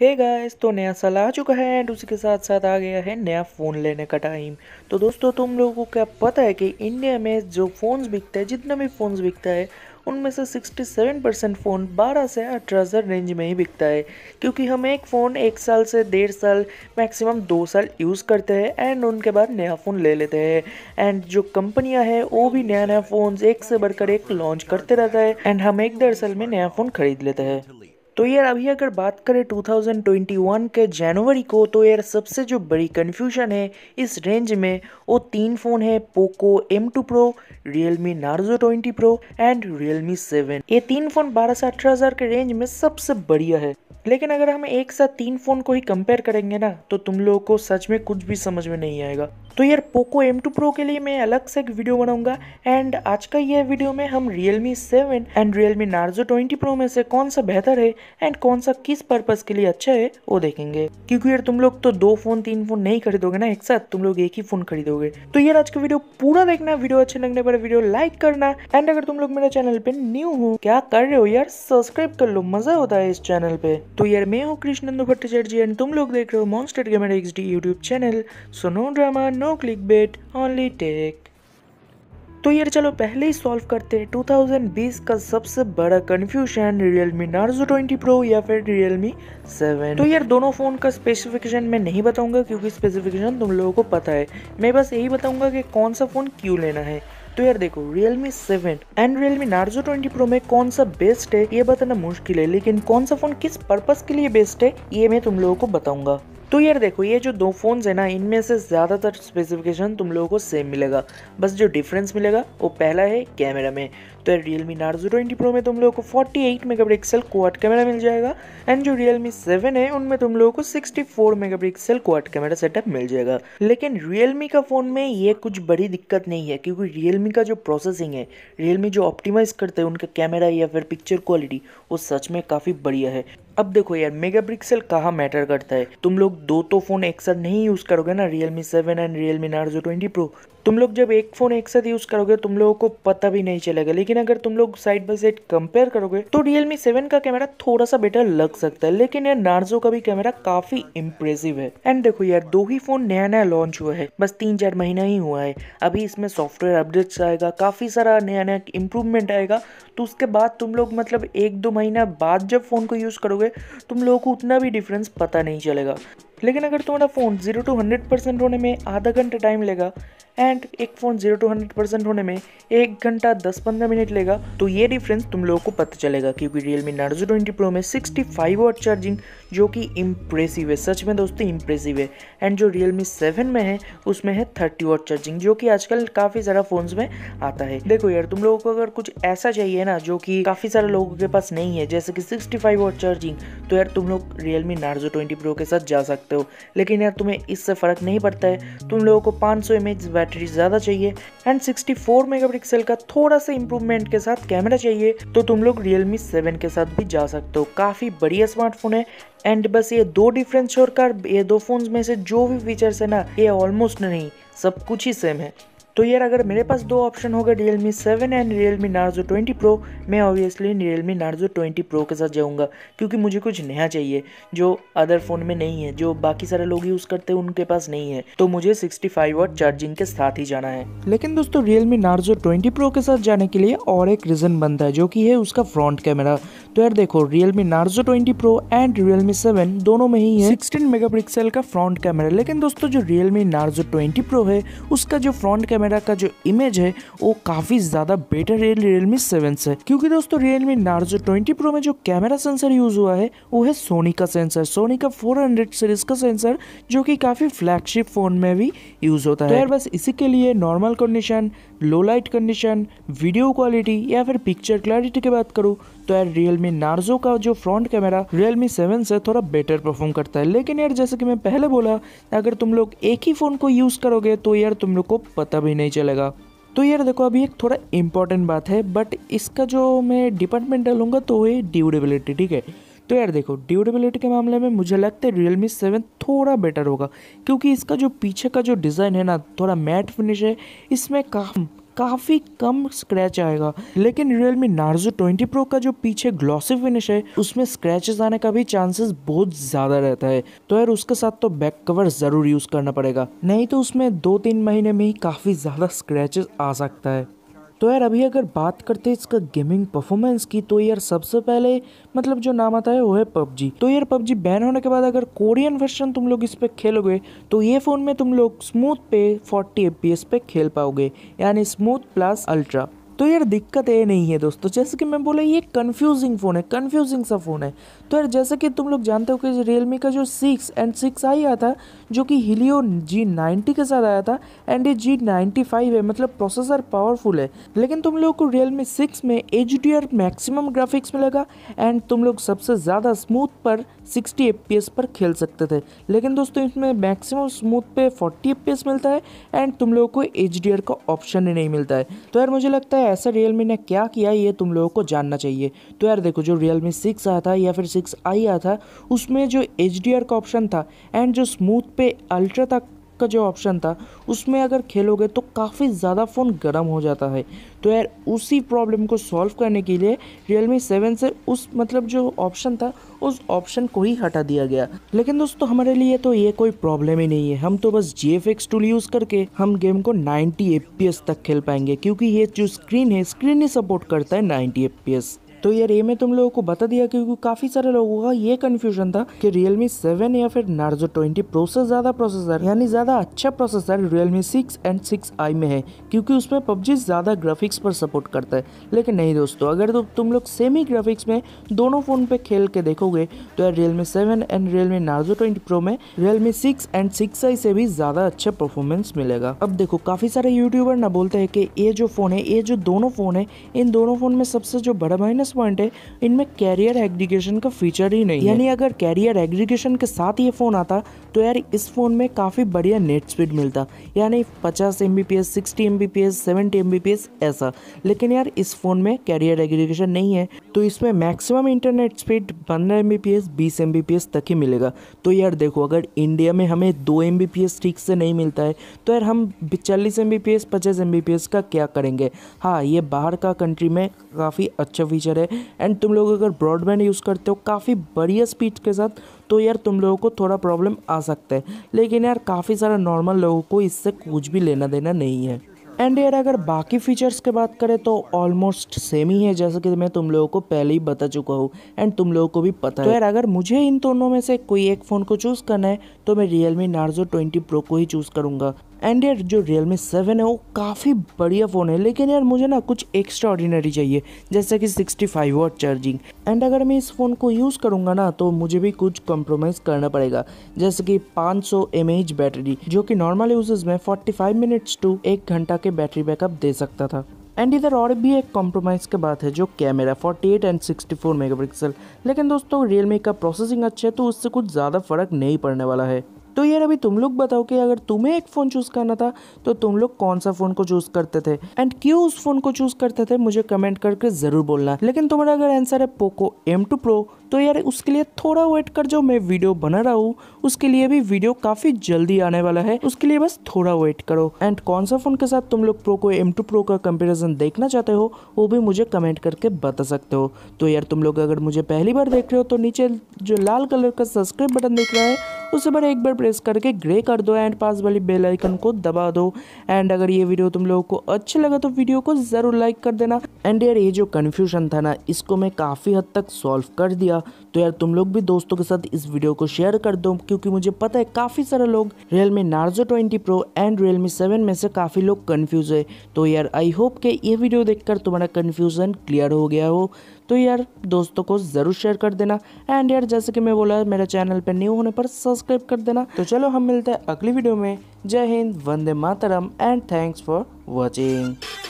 हे hey guys तो नया साल आ चुका है एंड उसी के साथ साथ आ गया है नया फ़ोन लेने का टाइम तो दोस्तों तुम लोगों को क्या पता है कि इंडिया में जो फ़ोन्स बिकता है जितना भी फ़ोन्स बिकता है उनमें से 67 परसेंट फ़ोन 12 से अठारह हज़ार रेंज में ही बिकता है क्योंकि हम एक फ़ोन एक साल से डेढ़ साल मैक्सिमम दो साल यूज़ करते हैं एंड उनके बाद नया फ़ोन ले लेते हैं एंड जो कंपनियां हैं वो भी नया नया फ़ोन एक से बढ़कर एक लॉन्च करते रहता है एंड हम एक डेढ़ साल में नया फ़ोन खरीद लेते हैं तो यार अभी अगर बात करें 2021 के जनवरी को तो यार सबसे जो बड़ी कन्फ्यूजन है इस रेंज में वो तीन फ़ोन है Poco M2 Pro, me Narzo twenty pro and me seven ये तीन फ़ोन बारह से अठारह हज़ार के रेंज में सबसे बढ़िया है लेकिन अगर हम एक साथ तीन फ़ोन को ही कंपेयर करेंगे ना तो तुम लोगों को सच में कुछ भी समझ में नहीं आएगा तो यार पोको M2 Pro के लिए मैं अलग से एक वीडियो बनाऊंगा एंड आज का यह वीडियो में हम Realme 7 seven and Realme Narzo twenty pro में से कौन सा बेहतर है एंड कौन सा किस पर्पज़ के लिए अच्छा है वो देखेंगे क्योंकि यार तुम लोग तो दो फ़ोन तीन फ़ोन नहीं खरीदोगे ना एक साथ तुम लोग एक ही फ़ोन खरीदोगे तो यार आज का वीडियो पूरा देखना वीडियो अच्छे लगने पर वीडियो लाइक करना एंड अगर तुम लोग मेरे चैनल पे न्यू हो क्या कर रहे हो यार सब्सक्राइब कर लो मज़ा होता है इस चैनल पे तो यार मैं हूँ कृष्णंदु भट्टाचार्य एंड तुम लोग देख रहे हो monster gamer X D YouTube channel so no drama no clickbait only tech तो यार चलो पहले ही सॉल्व करते हैं 2020 का सबसे बड़ा कन्फ्यूजन रियलमी नार्जो 20 प्रो या फिर रियलमी 7 तो यार दोनों फ़ोन का स्पेसिफिकेशन मैं नहीं बताऊंगा क्योंकि स्पेसिफिकेशन तुम लोगों को पता है मैं बस यही बताऊंगा कि कौन सा फ़ोन क्यों लेना है सॉफ्टवेयर तो देखो Realme seven and Realme Narzo twenty pro में कौन सा बेस्ट है ये बताना मुश्किल है लेकिन कौन सा फोन किस पर्पज के लिए बेस्ट है ये मैं तुम लोगों को बताऊंगा तो यार देखो ये जो दो फ़ोन्स है ना इनमें से ज़्यादातर स्पेसिफिकेशन तुम लोगों को सेम मिलेगा बस जो डिफरेंस मिलेगा वो पहला है कैमरा में तो यार Realme Narzo twenty pro में तुम लोगों को 48 मेगापिक्सल क्वाड कैमरा मिल जाएगा एंड जो रियल मी सेवन है उनमें तुम लोगों को 64 मेगापिक्सल क्वाड कैमरा सेटअप मिल जाएगा लेकिन रियल मी का फ़ोन में ये कुछ बड़ी दिक्कत नहीं है क्योंकि रियल मी का जो प्रोसेसिंग है रियल मी जो ऑप्टिमाइज़ करते हैं उनका कैमरा या फिर पिक्चर क्वालिटी वो सच में काफ़ी बढ़िया है अब देखो यार मेगा पिक्सल कहाँ मैटर करता है तुम लोग दो तो फोन एक साथ नहीं यूज करोगे ना Realme seven and Realme Narzo twenty pro तुम लोग जब एक फ़ोन एक साथ यूज़ करोगे तुम लोगों को पता भी नहीं चलेगा लेकिन अगर तुम लोग साइड बाई साइड कंपेयर करोगे तो रियलमी सेवन का कैमरा थोड़ा सा बेटर लग सकता है लेकिन यार नार्जो का भी कैमरा काफ़ी इम्प्रेसिव है एंड देखो यार दो ही फ़ोन नया नया लॉन्च हुआ है बस तीन चार महीना ही हुआ है अभी इसमें सॉफ्टवेयर अपडेट्स आएगा काफ़ी सारा नया नया इम्प्रूवमेंट आएगा तो उसके बाद तुम लोग मतलब एक दो महीना बाद जब फ़ोन को यूज़ करोगे तुम लोगों को उतना भी डिफरेंस पता नहीं चलेगा लेकिन अगर तुम्हारा phone zero to hundred percent होने में आधा घंटा टाइम लेगा एंड एक phone zero to hundred percent होने में एक घंटा दस पंद्रह मिनट लेगा तो ये डिफरेंस तुम लोगों को पता चलेगा क्योंकि Realme Narzo twenty pro में सिक्सटी फाइव वाट चार्जिंग जो कि इम्प्रेसिव है सच में दोस्तों इम्प्रेसिव है एंड जो रियल मी सेवन में है उसमें है थर्टी वाट चार्जिंग जो कि आजकल काफ़ी सारा फ़ोन्स में आता है देखो यार तुम लोगों को अगर कुछ ऐसा चाहिए ना जो कि काफ़ी सारे लोगों के पास नहीं है जैसे कि सिक्सटी फाइव वाट चार्जिंग तो यार तुम लोग Realme Narzo twenty pro के साथ जा सकते सकते हो लेकिन यार तुम्हें इससे फ़र्क नहीं पड़ता है तुम लोगों को 500 सौ बैटरी ज़्यादा चाहिए एंड 64 मेगापिक्सल का थोड़ा सा इम्प्रूवमेंट के साथ कैमरा चाहिए तो तुम लोग रियलमी सेवन के साथ भी जा सकते हो काफ़ी बढ़िया स्मार्टफोन है एंड बस ये दो डिफरेंस छोड़कर ये दो फोन में से जो भी फीचर्स है ना ये ऑलमोस्ट नहीं सब कुछ ही सेम है तो यार अगर मेरे पास दो ऑप्शन होगा Realme seven and Realme Narzo twenty pro मैं obviously Realme Narzo twenty pro के साथ जाऊंगा क्योंकि मुझे कुछ नया चाहिए जो अदर फ़ोन में नहीं है जो बाकी सारे लोग यूज़ करते हैं उनके पास नहीं है तो मुझे सिक्सटी फाइव चार्जिंग के साथ ही जाना है लेकिन दोस्तों Realme Narzo twenty pro के साथ जाने के लिए और एक रीज़न बनता है जो कि है उसका फ्रंट कैमरा तो यार देखो Realme Narzo twenty pro and Realme seven दोनों में ही है सिक्सटीन मेगा का फ्रंट कैमरा लेकिन दोस्तों जो Realme Narzo twenty pro है उसका जो फ्रंट कैमरा कैमरा का जो इमेज है वो काफ़ी ज़्यादा बेटर है रियल मी सेवन से क्योंकि दोस्तों रियलमी नार्जो ट्वेंटी प्रो में जो कैमरा सेंसर यूज हुआ है वो है सोनी का सेंसर सोनी का फोर हंड्रेड सीरीज का सेंसर जो कि काफ़ी फ्लैगशिप फ़ोन में भी यूज़ होता तो है यार बस इसी के लिए normal condition low light condition video quality या फिर पिक्चर क्लैरिटी की बात करूँ तो यार रियलमी नार्जो का जो फ्रंट कैमरा रियलमी सेवन से थोड़ा बेटर परफॉर्म करता है लेकिन यार जैसे कि मैं पहले बोला अगर तुम लोग एक ही फ़ोन को यूज़ करोगे तो यार तुम लोग को पता भी नहीं चलेगा तो यार देखो अभी एक थोड़ा इम्पॉर्टेंट बात है बट इसका जो मैं डिपार्टमेंटल हूँ तो है ड्यूरेबिलिटी ठीक है तो यार देखो ड्यूरेबिलिटी के मामले में मुझे लगता है रियल मी सेवन थोड़ा बेटर होगा क्योंकि इसका जो पीछे का जो डिज़ाइन है ना थोड़ा मैट फिनिश है इसमें काम काफ़ी कम स्क्रैच आएगा लेकिन Realme Narzo 20 Pro का जो पीछे ग्लॉसी फिनिश है उसमें स्क्रैचेस आने का भी चांसेस बहुत ज़्यादा रहता है तो यार उसके साथ तो बैक कवर ज़रूर यूज़ करना पड़ेगा नहीं तो उसमें दो तीन महीने में ही काफ़ी ज़्यादा स्क्रैचेस आ सकता है तो यार अभी अगर बात करते हैं इसका गेमिंग परफॉर्मेंस की तो यार सबसे पहले मतलब जो नाम आता है वो है पबजी तो यार पबजी बैन होने के बाद अगर कोरियन वर्जन तुम लोग इस पर खेलोगे तो ये फ़ोन में तुम लोग स्मूथ पे 40 एफ पे खेल पाओगे यानी स्मूथ प्लस अल्ट्रा तो यार दिक्कत ये नहीं है दोस्तों जैसे कि मैं बोला ये कन्फ्यूजिंग फ़ोन है कन्फ्यूजिंग सा फ़ोन है तो यार जैसे कि तुम लोग जानते हो कि रियलमी का जो सिक्स एंड सिक्स आई आया था जो कि हिलियो जी नाइन्टी के साथ आया था एंड ये जी नाइन्टी फाइव है मतलब प्रोसेसर पावरफुल है लेकिन तुम लोग को रियलमी सिक्स में H D R maximum graphics मिलेगा एंड तुम लोग सबसे ज़्यादा स्मूथ पर सिक्सटी एफ पी एस पर खेल सकते थे लेकिन दोस्तों इसमें मैक्सिमम स्मूथ पे फोर्टी एफ पी एस मिलता है एंड तुम लोगों को एच डी आर का ऑप्शन ही नहीं मिलता है तो यार मुझे लगता है ऐसा रियलमी ने क्या किया ये तुम लोगों को जानना चाहिए तो यार देखो जो रियलमी सिक्स आया था या फिर सिक्स आई आया था उसमें जो एच का ऑप्शन था एंड जो स्मूथ पे अल्ट्रा तक का जो ऑप्शन था उसमें अगर खेलोगे तो काफ़ी ज़्यादा फ़ोन गर्म हो जाता है तो यार उसी प्रॉब्लम को सॉल्व करने के लिए रियलमी सेवन से उस मतलब जो ऑप्शन था उस ऑप्शन को ही हटा दिया गया लेकिन दोस्तों हमारे लिए तो ये कोई प्रॉब्लम ही नहीं है हम तो बस G F X tool use करके हम गेम को नाइन्टी एफ तक खेल पाएंगे क्योंकि ये जो स्क्रीन है स्क्रीन ही सपोर्ट करता है नाइन्टी एफ तो यार ये मैं तुम लोगों को बता दिया क्योंकि काफी सारे लोगों का ये कन्फ्यूजन था कि रियलमी सेवन या फिर नार्जो ट्वेंटी प्रोसेस ज्यादा प्रोसेसर यानी ज्यादा अच्छा processor Realme six and six i में है क्योंकि उसमें पबजी ज्यादा ग्राफिक्स पर सपोर्ट करता है लेकिन नहीं दोस्तों अगर तो तुम लोग सेम ही ग्राफिक्स में दोनों फोन पे खेल के देखोगे तो यार Realme seven and Realme Narzo twenty pro में Realme six and six i से भी ज्यादा अच्छा परफॉर्मेंस मिलेगा अब देखो काफी सारे यूट्यूबर ना बोलते हैं कि ये जो फोन है ये जो दोनों फोन है इन दोनों फोन में सबसे जो बड़ा माइनस माइनस पॉइंट है इनमें कैरियर एग्रीगेशन का फीचर ही नहीं यानी अगर कैरियर एग्रीगेशन के साथ ये फ़ोन आता तो यार इस फ़ोन में काफ़ी बढ़िया नेट स्पीड मिलता यानी पचास M B P S sixty M B P S seventy M B P S ऐसा लेकिन यार इस फ़ोन में कैरियर एग्रीगेशन नहीं है तो इसमें मैक्सिमम इंटरनेट स्पीड पंद्रह एम बी पी एस बीस एम बी पी एस तक ही मिलेगा तो यार देखो अगर इंडिया में हमें दो एम बी पी एस ठीक से नहीं मिलता है तो यार हम चालीस एम बी पी एस पचास एम बी पी एस का क्या करेंगे हाँ ये बाहर का कंट्री में काफ़ी अच्छा फीचर है है एंड तुम लोग अगर ब्रॉडबैंड यूज़ करते हो काफ़ी बढ़िया स्पीड के साथ तो यार तुम लोगों को थोड़ा प्रॉब्लम आ सकता है लेकिन यार काफ़ी सारा नॉर्मल लोगों को इससे कुछ भी लेना देना नहीं है एंड यार अगर बाकी फीचर्स की बात करें तो ऑलमोस्ट सेम ही है जैसा कि मैं तुम लोगों को पहले ही बता चुका हूँ एंड तुम लोगों को भी पता तो है यार अगर मुझे इन दोनों में से कोई एक फ़ोन को चूज़ करना है तो मैं Realme Narzo twenty pro को ही चूज़ करूँगा एंड यार जो रियल मी सेवन है वो काफ़ी बढ़िया फ़ोन है लेकिन यार मुझे ना कुछ एक्स्ट्रा ऑर्डिनरी चाहिए जैसे कि 65 फाइव वॉट चार्जिंग एंड अगर मैं इस फ़ोन को यूज़ करूँगा ना तो मुझे भी कुछ कॉम्प्रोमाइज़ करना पड़ेगा जैसे कि 500 सौ बैटरी जो कि नॉर्मल यूजेज में 45 मिनट्स टू एक घंटा के बैटरी बैकअप दे सकता था एंड इधर और भी एक कॉम्प्रोमाइज़ की बात है जो कैमरा 48 एंड 64 मेगापिक्सल लेकिन दोस्तों रियलमी का प्रोसेसिंग अच्छा है तो उससे कुछ ज़्यादा फ़र्क नहीं पड़ने वाला है तो यार अभी तुम लोग बताओ कि अगर तुम्हें एक फ़ोन चूज़ करना था तो तुम लोग कौन सा फ़ोन को चूज़ करते थे एंड क्यों उस फ़ोन को चूज़ करते थे मुझे कमेंट करके ज़रूर बोलना लेकिन तुम्हारा अगर आंसर है पोको एम टू प्रो तो यार उसके लिए थोड़ा वेट कर जो मैं वीडियो बना रहा हूँ उसके लिए भी वीडियो काफ़ी जल्दी आने वाला है उसके लिए बस थोड़ा वेट करो एंड कौन सा फ़ोन के साथ तुम लोग प्रो को एम टू प्रो का कंपेरिजन देखना चाहते हो वो भी मुझे कमेंट करके बता सकते हो तो यार तुम लोग अगर मुझे पहली बार देख रहे हो तो नीचे जो लाल कलर का सब्सक्राइब बटन दिख रहा है उसे बार एक बार प्रेस करके ग्रे कर दो एंड पास वाली बेल आइकन को दबा दो एंड अगर ये वीडियो तुम लोगों को अच्छा लगा तो वीडियो को ज़रूर लाइक कर देना एंड यार ये जो कन्फ्यूजन था ना इसको मैं काफ़ी हद तक सॉल्व कर दिया था तो यार तुम लोग भी दोस्तों के साथ इस वीडियो को शेयर कर दो क्योंकि मुझे पता है काफ़ी सारे लोग Realme Narzo twenty pro and Realme seven में से काफ़ी लोग कन्फ्यूज़ है तो यार आई होप के ये वीडियो देखकर तुम्हारा कन्फ्यूज़न क्लियर हो गया हो तो यार दोस्तों को ज़रूर शेयर कर देना एंड यार जैसे कि मैं बोला मेरे चैनल पर न्यू होने पर सब्सक्राइब कर देना तो चलो हम मिलते हैं अगली वीडियो में जय हिंद वंदे मातरम एंड थैंक्स फॉर वॉचिंग